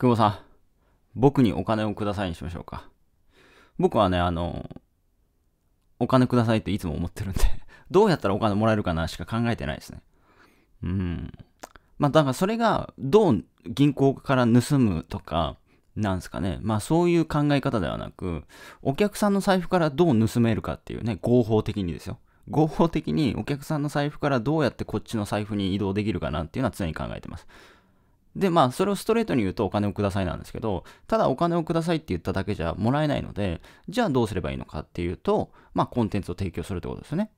久保さん、僕にお金をくださいにしましょうか。僕はね、あの、お金くださいっていつも思ってるんで どうやったらお金もらえるかなしか考えてないですね。うん。まあ、だからそれが、どう銀行から盗むとか、なんすかね。まあ、そういう考え方ではなく、お客さんの財布からどう盗めるかっていうね、合法的にですよ。合法的にお客さんの財布からどうやってこっちの財布に移動できるかなっていうのは常に考えてます。で、まあ、それをストレートに言うとお金をくださいなんですけど、ただお金をくださいって言っただけじゃもらえないので、じゃあどうすればいいのかっていうと、まあ、コンテンツを提供するってことですね。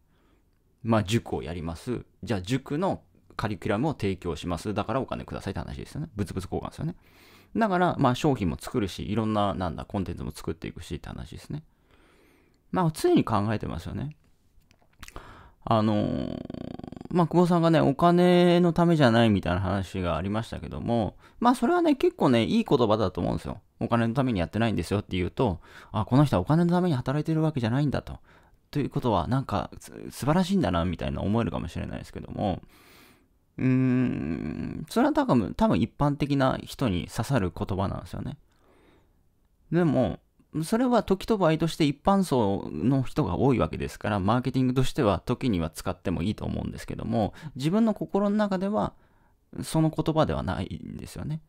まあ、塾をやります。じゃあ塾のカリキュラムを提供します。だからお金くださいって話ですよね。物々交換ですよね。だから、まあ、商品も作るし、いろんな、なんだ、コンテンツも作っていくしって話ですね。まあ、常に考えてますよね。あのー、まあ、久保さんがね、お金のためじゃないみたいな話がありましたけども、まあ、それはね、結構ね、いい言葉だと思うんですよ。お金のためにやってないんですよって言うと、あ、この人はお金のために働いてるわけじゃないんだと。ということは、なんか、素晴らしいんだな、みたいな思えるかもしれないですけども、うーん、それは多分、多分一般的な人に刺さる言葉なんですよね。でも、それは時と場合として一般層の人が多いわけですから、マーケティングとしては時には使ってもいいと思うんですけども、自分の心の中ではその言葉ではないんですよね。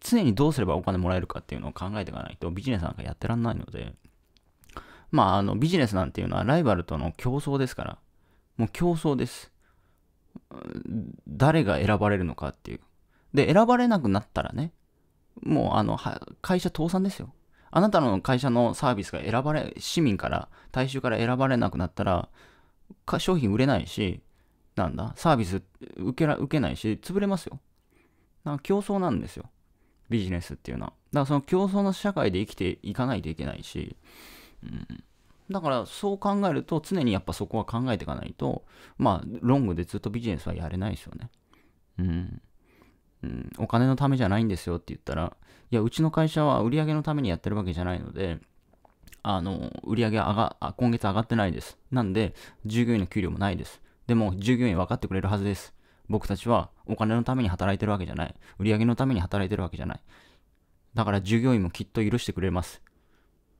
常にどうすればお金もらえるかっていうのを考えていかないとビジネスなんかやってらんないので、まあ、あの、ビジネスなんていうのはライバルとの競争ですから、もう競争です。誰が選ばれるのかっていう。で、選ばれなくなったらね、もうあの、会社倒産ですよ。あなたの会社のサービスが選ばれ、市民から、大衆から選ばれなくなったら、商品売れないし、なんだ、サービス受けら受けないし、潰れますよ。なん競争なんですよ。ビジネスっていうのは。だからその競争の社会で生きていかないといけないし、うん、だからそう考えると常にやっぱそこは考えていかないと、まあ、ロングでずっとビジネスはやれないですよね。うん。うん、お金のためじゃないんですよって言ったら、いや、うちの会社は売り上げのためにやってるわけじゃないので、あの、売り上げ上が、今月上がってないです。なんで、従業員の給料もないです。でも、従業員分かってくれるはずです。僕たちはお金のために働いてるわけじゃない。売り上げのために働いてるわけじゃない。だから従業員もきっと許してくれます。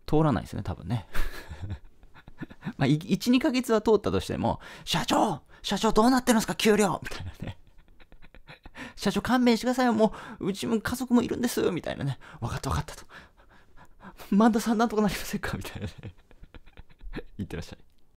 通らないですね、多分ね。まあ、1、2ヶ月は通ったとしても、社長社長どうなってるんですか給料みたいな。社長勘弁してくださいよ。もう、うちも家族もいるんです。みたいなね。分かった分かったと。萬田さんなんとかなりませんかみたいなね。言ってらっしゃい。